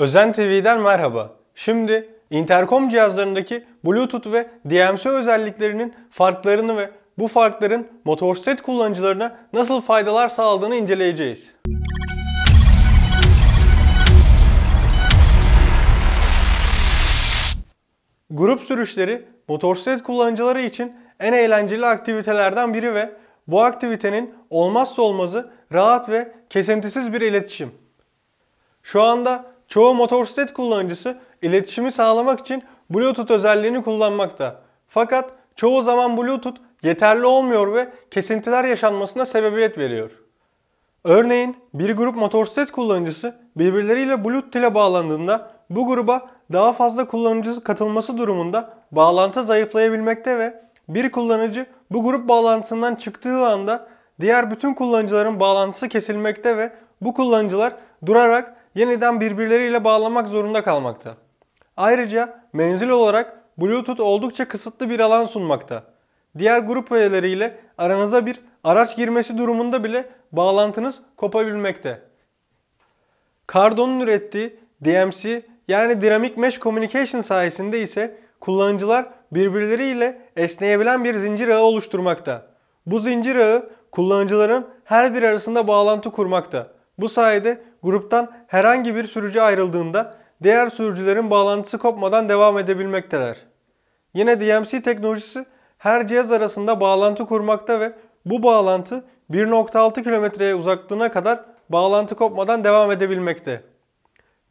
Özen TV'den merhaba. Şimdi Intercom cihazlarındaki Bluetooth ve DMC özelliklerinin farklarını ve bu farkların motosiklet kullanıcılarına nasıl faydalar sağladığını inceleyeceğiz. Grup sürüşleri motosiklet kullanıcıları için en eğlenceli aktivitelerden biri ve bu aktivitenin olmazsa olmazı rahat ve kesintisiz bir iletişim. Şu anda Çoğu motosiklet kullanıcısı iletişimi sağlamak için Bluetooth özelliğini kullanmakta. Fakat çoğu zaman Bluetooth yeterli olmuyor ve kesintiler yaşanmasına sebebiyet veriyor. Örneğin bir grup motosiklet kullanıcısı birbirleriyle Bluetooth ile bağlandığında bu gruba daha fazla kullanıcı katılması durumunda bağlantı zayıflayabilmekte ve bir kullanıcı bu grup bağlantısından çıktığı anda diğer bütün kullanıcıların bağlantısı kesilmekte ve bu kullanıcılar durarak yeniden birbirleriyle bağlamak zorunda kalmakta. Ayrıca menzil olarak Bluetooth oldukça kısıtlı bir alan sunmakta. Diğer grup üyeleriyle aranıza bir araç girmesi durumunda bile bağlantınız kopabilmekte. Cardon'un ürettiği DMC yani Dynamic Mesh Communication sayesinde ise kullanıcılar birbirleriyle esneyebilen bir zincir ağı oluşturmakta. Bu zincir ağı kullanıcıların her bir arasında bağlantı kurmakta. Bu sayede gruptan herhangi bir sürücü ayrıldığında diğer sürücülerin bağlantısı kopmadan devam edebilmekteler. Yine DMC teknolojisi her cihaz arasında bağlantı kurmakta ve bu bağlantı 1.6 kilometreye uzaklığına kadar bağlantı kopmadan devam edebilmekte.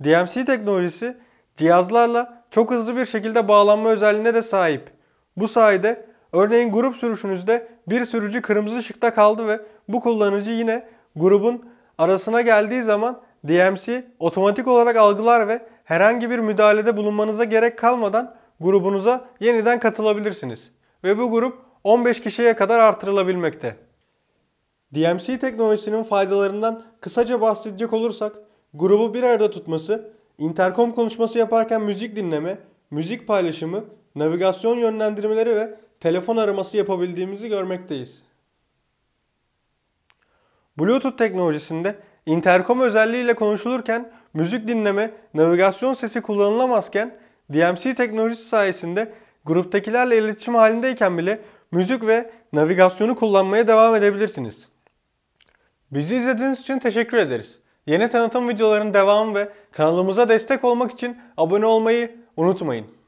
DMC teknolojisi cihazlarla çok hızlı bir şekilde bağlanma özelliğine de sahip. Bu sayede örneğin grup sürüşünüzde bir sürücü kırmızı ışıkta kaldı ve bu kullanıcı yine grubun arasına geldiği zaman DMC otomatik olarak algılar ve herhangi bir müdahalede bulunmanıza gerek kalmadan grubunuza yeniden katılabilirsiniz. Ve bu grup 15 kişiye kadar artırılabilmekte. DMC teknolojisinin faydalarından kısaca bahsedecek olursak, grubu bir arada tutması, interkom konuşması yaparken müzik dinleme, müzik paylaşımı, navigasyon yönlendirmeleri ve telefon araması yapabildiğimizi görmekteyiz. Bluetooth teknolojisinde interkom özelliğiyle konuşulurken müzik dinleme, navigasyon sesi kullanılamazken DMC teknolojisi sayesinde gruptakilerle iletişim halindeyken bile müzik ve navigasyonu kullanmaya devam edebilirsiniz. Bizi izlediğiniz için teşekkür ederiz. Yeni tanıtım videolarının devamı ve kanalımıza destek olmak için abone olmayı unutmayın.